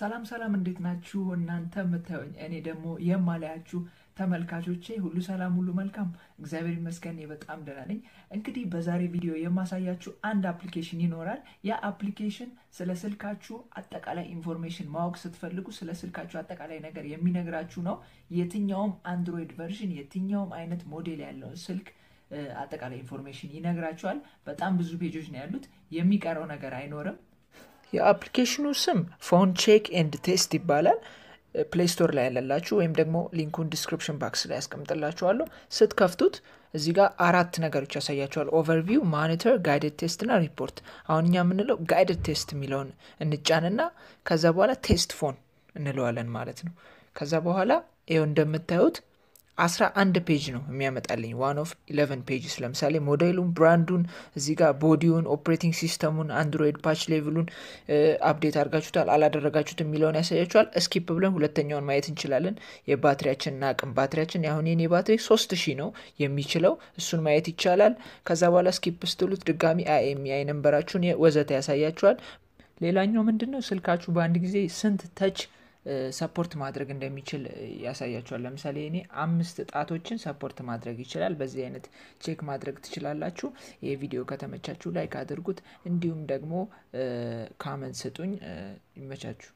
ሰላም ሰላም፣ እንዴት ናችሁ እናንተ የምታዩኝ እኔ ደግሞ የማላያችሁ ተመልካቾቼ ሁሉ ሰላም፣ ሁሉ መልካም፣ እግዚአብሔር ይመስገን በጣም ደህና ነኝ። እንግዲህ በዛሬ ቪዲዮ የማሳያችሁ አንድ አፕሊኬሽን ይኖራል። ያ አፕሊኬሽን ስለ ስልካችሁ አጠቃላይ ኢንፎርሜሽን ማወቅ ስትፈልጉ ስለ ስልካችሁ አጠቃላይ ነገር የሚነግራችሁ ነው። የትኛውም አንድሮይድ ቨርዥን፣ የትኛውም አይነት ሞዴል ያለውን ስልክ አጠቃላይ ኢንፎርሜሽን ይነግራችኋል። በጣም ብዙ ፔጆች ነው ያሉት፣ የሚቀረው ነገር አይኖርም። የአፕሊኬሽኑ ስም ፎን ቼክ ኤንድ ቴስት ይባላል። ፕሌይ ስቶር ላይ ያለላችሁ ወይም ደግሞ ሊንኩን ዲስክሪፕሽን ባክስ ላይ ያስቀምጥላችኋለሁ። ስትከፍቱት እዚህ ጋር አራት ነገሮች ያሳያችኋል። ኦቨርቪው፣ ማኒተር፣ ጋይደድ ቴስት እና ሪፖርት። አሁን እኛ የምንለው ጋይደድ ቴስት የሚለውን እንጫንና ከዛ በኋላ ቴስት ፎን እንለዋለን ማለት ነው። ከዛ በኋላ ይው እንደምታዩት አስራ አንድ ፔጅ ነው የሚያመጣልኝ ዋን ኦፍ ኢለቨን ፔጅስ። ለምሳሌ ሞዴሉን፣ ብራንዱን እዚህ ጋር ቦዲውን፣ ኦፕሬቲንግ ሲስተሙን፣ አንድሮይድ ፓች ሌቭሉን አፕዴት አድርጋችሁታል አላደረጋችሁት የሚለውን ያሳያችኋል። እስኪፕ ብለን ሁለተኛውን ማየት እንችላለን። የባትሪያችንን አቅም ባትሪያችን ያሁን የኔ ባትሪ ሶስት ሺ ነው የሚችለው እሱን ማየት ይቻላል። ከዛ በኋላ እስኪፕ ስትሉት ድጋሚ አይኤምአይ ነንበራችሁን ወዘተ ያሳያችኋል። ሌላኛው ምንድን ነው ስልካችሁ በአንድ ጊዜ ስንት ተች ሰፖርት ማድረግ እንደሚችል ያሳያቸዋል። ለምሳሌ እኔ አምስት ጣቶችን ሰፖርት ማድረግ ይችላል። በዚህ አይነት ቼክ ማድረግ ትችላላችሁ። ይህ ቪዲዮ ከተመቻችሁ ላይክ አድርጉት፣ እንዲሁም ደግሞ ካመንት ስጡኝ። ይመቻችሁ።